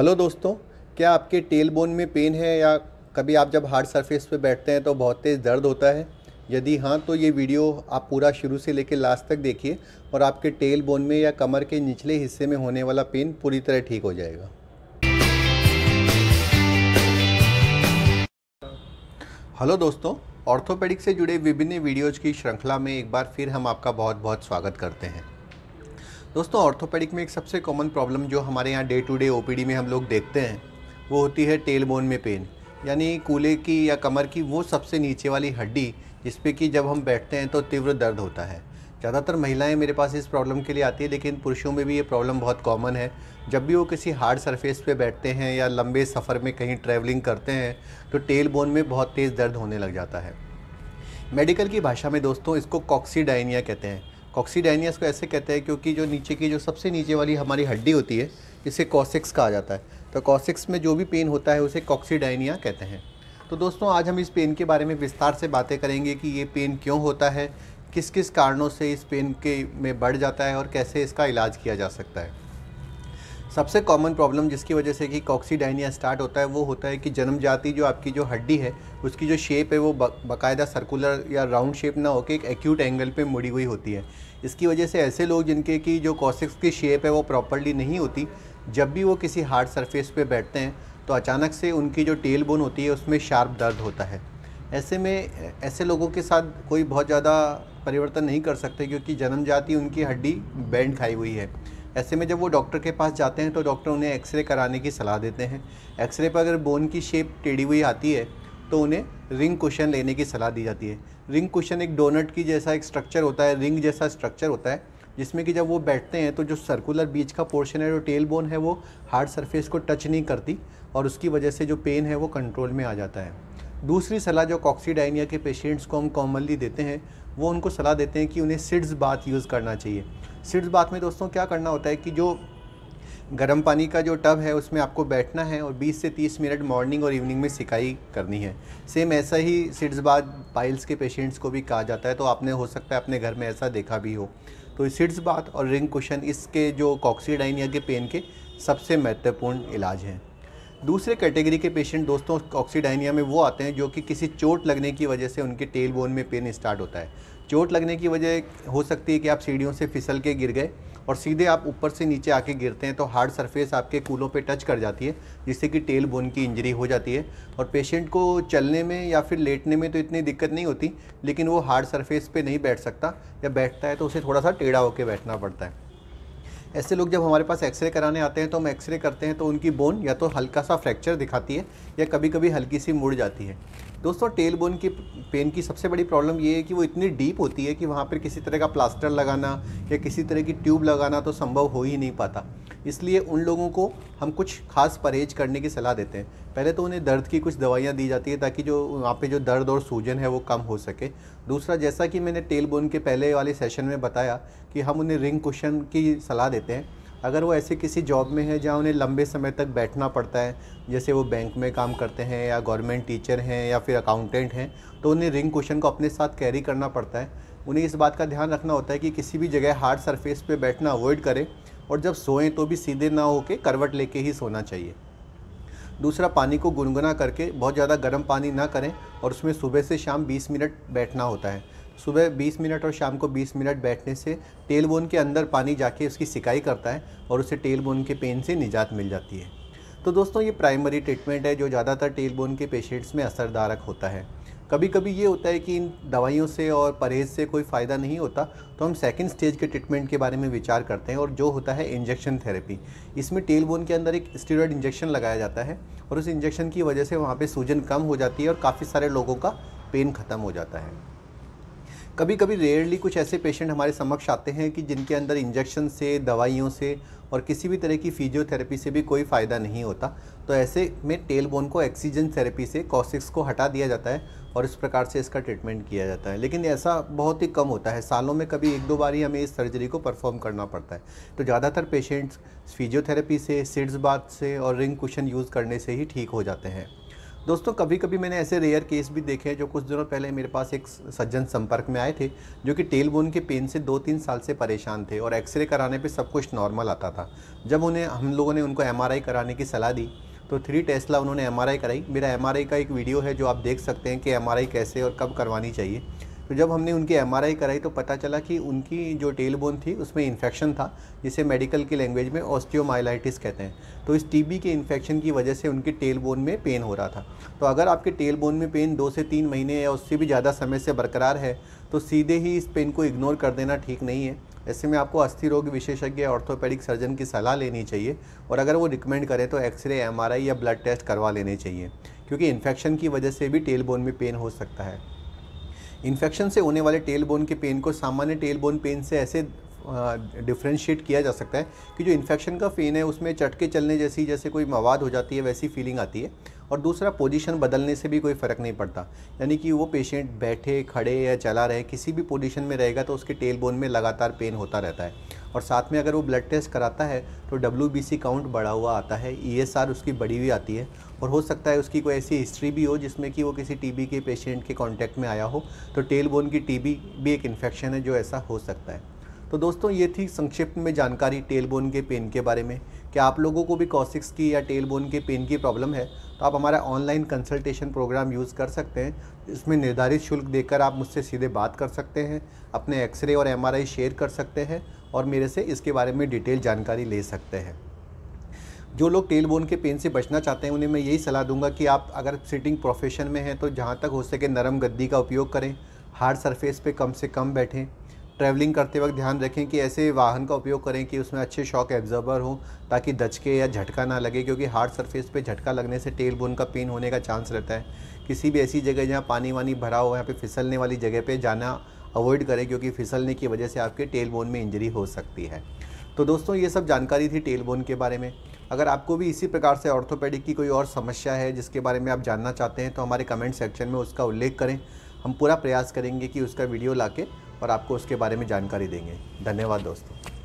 hello दोस्तों क्या आपके टेल बोन में पेन है या कभी आप जब हार्ड सरफेस पे बैठते हैं तो बहुत तेज़ दर्द होता है यदि हाँ तो ये वीडियो आप पूरा शुरू से लेकर लास्ट तक देखिए और आपके टेल बोन में या कमर के निचले हिस्से में होने वाला पेन पूरी तरह ठीक हो जाएगा हेलो दोस्तों ऑर्थोपेडिक से जुड़े विभिन्न वीडियोज की श्रृंखला में एक बार फिर हम आपका बहुत बहुत स्वागत करते हैं दोस्तों ऑर्थोपेडिक में एक सबसे कॉमन प्रॉब्लम जो हमारे यहाँ डे टू डे ओपीडी में हम लोग देखते हैं वो होती है टेल बोन में पेन यानी कूले की या कमर की वो सबसे नीचे वाली हड्डी जिसपे कि जब हम बैठते हैं तो तीव्र दर्द होता है ज़्यादातर महिलाएं मेरे पास इस प्रॉब्लम के लिए आती है लेकिन पुरुषों में भी ये प्रॉब्लम बहुत कॉमन है जब भी वो किसी हार्ड सरफेस पे बैठते हैं या लंबे सफ़र में कहीं ट्रैवलिंग करते हैं तो टेल बोन में बहुत तेज़ दर्द होने लग जाता है मेडिकल की भाषा में दोस्तों इसको कॉक्सीडाइनिया कहते हैं कॉक्सीडाइनियस को ऐसे कहते हैं क्योंकि जो नीचे की जो सबसे नीचे वाली हमारी हड्डी होती है इसे कॉसिक्स कहा जाता है तो कॉसिक्स में जो भी पेन होता है उसे कॉक्सीडाइनिया कहते हैं तो दोस्तों आज हम इस पेन के बारे में विस्तार से बातें करेंगे कि ये पेन क्यों होता है किस किस कारणों से इस पेन के में बढ़ जाता है और कैसे इसका इलाज किया जा सकता है सबसे कॉमन प्रॉब्लम जिसकी वजह से कि कॉक्सीडाइनिया स्टार्ट होता है वो होता है कि जन्म जाती जो आपकी जो हड्डी है उसकी जो शेप है वो बाकायदा सर्कुलर या राउंड शेप ना होकर एक एक्यूट एंगल पे मुड़ी हुई होती है इसकी वजह से ऐसे लोग जिनके की जो कॉसिक्स की शेप है वो प्रॉपरली नहीं होती जब भी वो किसी हार्ड सरफेस पर बैठते हैं तो अचानक से उनकी जो टेल बोन होती है उसमें शार्प दर्द होता है ऐसे में ऐसे लोगों के साथ कोई बहुत ज़्यादा परिवर्तन नहीं कर सकते क्योंकि जन्मजाति उनकी हड्डी बैंड खाई हुई है ऐसे में जब वो डॉक्टर के पास जाते हैं तो डॉक्टर उन्हें एक्सरे कराने की सलाह देते हैं एक्सरे पर अगर बोन की शेप टेढ़ी हुई आती है तो उन्हें रिंग कुशन लेने की सलाह दी जाती है रिंग कुशन एक डोनट की जैसा एक स्ट्रक्चर होता है रिंग जैसा स्ट्रक्चर होता है जिसमें कि जब वो बैठते हैं तो जो सर्कुलर बीच का पोर्शन है जो टेल बोन है वो हार्ड सरफेस को टच नहीं करती और उसकी वजह से जो पेन है वो कंट्रोल में आ जाता है दूसरी सलाह जो कॉक्सीडाइनिया के पेशेंट्स को हम कॉमनली देते हैं वो उनको सलाह देते हैं कि उन्हें सिड्स बाथ यूज़ करना चाहिए सिड्स बाथ में दोस्तों क्या करना होता है कि जो गर्म पानी का जो टब है उसमें आपको बैठना है और 20 से 30 मिनट मॉर्निंग और इवनिंग में सिकाई करनी है सेम ऐसा ही सिड्स बाथ पाइल्स के पेशेंट्स को भी कहा जाता है तो आपने हो सकता है अपने घर में ऐसा देखा भी हो तो सिड्स बाथ और रिंग कुशन इसके जो कॉक्सीडाइन या के पेन के सबसे महत्वपूर्ण इलाज हैं दूसरे कैटेगरी के पेशेंट दोस्तों ऑक्सीडाइनिया में वो आते हैं जो कि किसी चोट लगने की वजह से उनके टेल बोन में पेन स्टार्ट होता है चोट लगने की वजह हो सकती है कि आप सीढ़ियों से फिसल के गिर गए और सीधे आप ऊपर से नीचे आके गिरते हैं तो हार्ड सरफेस आपके कूलों पे टच कर जाती है जिससे कि टेल बोन की इंजरी हो जाती है और पेशेंट को चलने में या फिर लेटने में तो इतनी दिक्कत नहीं होती लेकिन वो हार्ड सरफेस पे नहीं बैठ सकता या बैठता है तो उसे थोड़ा सा टेढ़ा होकर बैठना पड़ता है ऐसे लोग जब हमारे पास एक्सरे कराने आते हैं तो हम एक्सरे करते हैं तो उनकी बोन या तो हल्का सा फ्रैक्चर दिखाती है या कभी कभी हल्की सी मुड़ जाती है दोस्तों टेल बोन की पेन की सबसे बड़ी प्रॉब्लम ये है कि वो इतनी डीप होती है कि वहाँ पर किसी तरह का प्लास्टर लगाना या किसी तरह की ट्यूब लगाना तो संभव हो ही नहीं पाता इसलिए उन लोगों को हम कुछ खास परहेज करने की सलाह देते हैं पहले तो उन्हें दर्द की कुछ दवाइयाँ दी जाती है ताकि जो वहाँ पे जो दर्द और सूजन है वो कम हो सके दूसरा जैसा कि मैंने टेल बोन के पहले वाले सेशन में बताया कि हम उन्हें रिंग कुशन की सलाह देते हैं अगर वो ऐसे किसी जॉब में है जहाँ उन्हें लंबे समय तक बैठना पड़ता है जैसे वो बैंक में काम करते हैं या गवर्नमेंट टीचर हैं या फिर अकाउंटेंट हैं तो उन्हें रिंग कुशन को अपने साथ कैरी करना पड़ता है उन्हें इस बात का ध्यान रखना होता है कि किसी भी जगह हार्ड सरफेस पे बैठना अवॉइड करें और जब सोएं तो भी सीधे ना होके करवट लेके ही सोना चाहिए दूसरा पानी को गुनगुना करके बहुत ज़्यादा गर्म पानी ना करें और उसमें सुबह से शाम 20 मिनट बैठना होता है सुबह 20 मिनट और शाम को 20 मिनट बैठने से टेल बोन के अंदर पानी जाके उसकी सिकाई करता है और उसे टेल बोन के पेन से निजात मिल जाती है तो दोस्तों ये प्राइमरी ट्रीटमेंट है जो ज़्यादातर टेल बोन के पेशेंट्स में असरदारक होता है कभी कभी ये होता है कि इन दवाइयों से और परहेज से कोई फ़ायदा नहीं होता तो हम सेकेंड स्टेज के ट्रीटमेंट के बारे में विचार करते हैं और जो होता है इंजेक्शन थेरेपी इसमें टेल बोन के अंदर एक स्टीरॉयड इंजेक्शन लगाया जाता है और उस इंजेक्शन की वजह से वहाँ पर सूजन कम हो जाती है और काफ़ी सारे लोगों का पेन ख़त्म हो जाता है कभी कभी रेयरली कुछ ऐसे पेशेंट हमारे समक्ष आते हैं कि जिनके अंदर इंजेक्शन से दवाइयों से और किसी भी तरह की फिजियोथेरेपी से भी कोई फ़ायदा नहीं होता तो ऐसे में टेल बोन को एक्सीजन थेरेपी से कॉसिक्स को हटा दिया जाता है और इस प्रकार से इसका ट्रीटमेंट किया जाता है लेकिन ऐसा बहुत ही कम होता है सालों में कभी एक दो बार ही हमें इस सर्जरी को परफॉर्म करना पड़ता है तो ज़्यादातर पेशेंट्स फिजियोथेरेपी से सिड्स बाथ से और रिंग कुशन यूज़ करने से ही ठीक हो जाते हैं दोस्तों कभी कभी मैंने ऐसे रेयर केस भी देखे हैं जो कुछ दिनों पहले मेरे पास एक सज्जन संपर्क में आए थे जो कि टेल बोन के पेन से दो तीन साल से परेशान थे और एक्सरे कराने पे सब कुछ नॉर्मल आता था जब उन्हें हम लोगों ने उनको एम कराने की सलाह दी तो थ्री टेस्ला उन्होंने एम कराई मेरा एम का एक वीडियो है जो आप देख सकते हैं कि एम कैसे और कब करवानी चाहिए तो जब हमने उनकी एम कराई तो पता चला कि उनकी जो टेल बोन थी उसमें इन्फेक्शन था जिसे मेडिकल की लैंग्वेज में ऑस्टियोमाइलाइटिस कहते हैं तो इस टीबी के इन्फेक्शन की वजह से उनकी टेल बोन में पेन हो रहा था तो अगर आपके टेल बोन में पेन दो से तीन महीने या उससे भी ज़्यादा समय से बरकरार है तो सीधे ही इस पेन को इग्नोर कर देना ठीक नहीं है ऐसे में आपको अस्थि रोग विशेषज्ञ या ऑर्थोपेडिक सर्जन की सलाह लेनी चाहिए और अगर वो रिकमेंड करें तो एक्सरे एमआरआई या ब्लड टेस्ट करवा लेने चाहिए क्योंकि इन्फेक्शन की वजह से भी टेल बोन में पेन हो सकता है इन्फेक्शन से होने वाले टेल बोन के पेन को सामान्य टेल बोन पेन से ऐसे डिफ्रेंशिएट किया जा सकता है कि जो इन्फेक्शन का पेन है उसमें चटके चलने जैसी जैसे कोई मवाद हो जाती है वैसी फीलिंग आती है और दूसरा पोजीशन बदलने से भी कोई फ़र्क नहीं पड़ता यानी कि वो पेशेंट बैठे खड़े या चला रहे किसी भी पोजीशन में रहेगा तो उसके टेल बोन में लगातार पेन होता रहता है और साथ में अगर वो ब्लड टेस्ट कराता है तो डब्ल्यू काउंट बढ़ा हुआ आता है ई e उसकी बढ़ी हुई आती है और हो सकता है उसकी कोई ऐसी हिस्ट्री भी हो जिसमें कि वो किसी टीबी के पेशेंट के कांटेक्ट में आया हो तो टेल बोन की टीबी भी एक इन्फेक्शन है जो ऐसा हो सकता है तो दोस्तों ये थी संक्षिप्त में जानकारी टेल बोन के पेन के बारे में कि आप लोगों को भी कॉसिक्स की या टेल बोन के पेन की प्रॉब्लम है तो आप हमारा ऑनलाइन कंसल्टेशन प्रोग्राम यूज़ कर सकते हैं इसमें निर्धारित शुल्क देकर आप मुझसे सीधे बात कर सकते हैं अपने एक्सरे और एमआरआई शेयर कर सकते हैं और मेरे से इसके बारे में डिटेल जानकारी ले सकते हैं जो लोग टेल बोन के पेन से बचना चाहते हैं उन्हें मैं यही सलाह दूंगा कि आप अगर सिटिंग प्रोफेशन में हैं तो जहाँ तक हो सके नरम गद्दी का उपयोग करें हार्ड सरफेस पे कम से कम बैठें ट्रैवलिंग करते वक्त ध्यान रखें कि ऐसे वाहन का उपयोग करें कि उसमें अच्छे शॉक एब्जॉर्बर हो ताकि धचके या झटका ना लगे क्योंकि हार्ड सरफेस पे झटका लगने से टेल बोन का पेन होने का चांस रहता है किसी भी ऐसी जगह जहाँ पानी वानी भरा हो यहाँ पे फिसलने वाली जगह पे जाना अवॉइड करें क्योंकि फिसलने की वजह से आपके टेल बोन में इंजरी हो सकती है तो दोस्तों ये सब जानकारी थी टेल बोन के बारे में अगर आपको भी इसी प्रकार से ऑर्थोपेडिक की कोई और समस्या है जिसके बारे में आप जानना चाहते हैं तो हमारे कमेंट सेक्शन में उसका उल्लेख करें हम पूरा प्रयास करेंगे कि उसका वीडियो लाके और आपको उसके बारे में जानकारी देंगे धन्यवाद दोस्तों